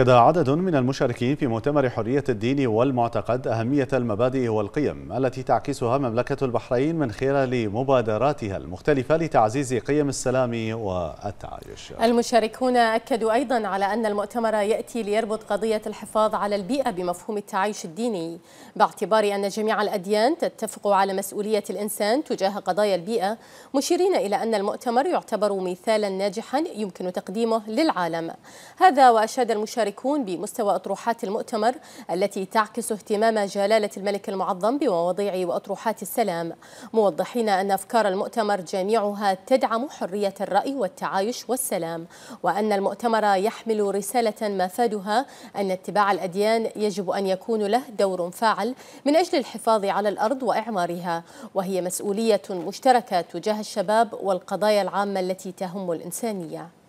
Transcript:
أكد عدد من المشاركين في مؤتمر حرية الدين والمعتقد أهمية المبادئ والقيم التي تعكسها مملكة البحرين من خلال مبادراتها المختلفة لتعزيز قيم السلام والتعايش المشاركون أكدوا أيضا على أن المؤتمر يأتي ليربط قضية الحفاظ على البيئة بمفهوم التعايش الديني باعتبار أن جميع الأديان تتفق على مسؤولية الإنسان تجاه قضايا البيئة مشيرين إلى أن المؤتمر يعتبر مثالا ناجحا يمكن تقديمه للعالم هذا وأشاد المشاركين المشاركون بمستوى أطروحات المؤتمر التي تعكس اهتمام جلالة الملك المعظم بمواضيع وأطروحات السلام موضحين أن أفكار المؤتمر جميعها تدعم حرية الرأي والتعايش والسلام وأن المؤتمر يحمل رسالة مفادها أن اتباع الأديان يجب أن يكون له دور فاعل من أجل الحفاظ على الأرض وإعمارها وهي مسؤولية مشتركة تجاه الشباب والقضايا العامة التي تهم الإنسانية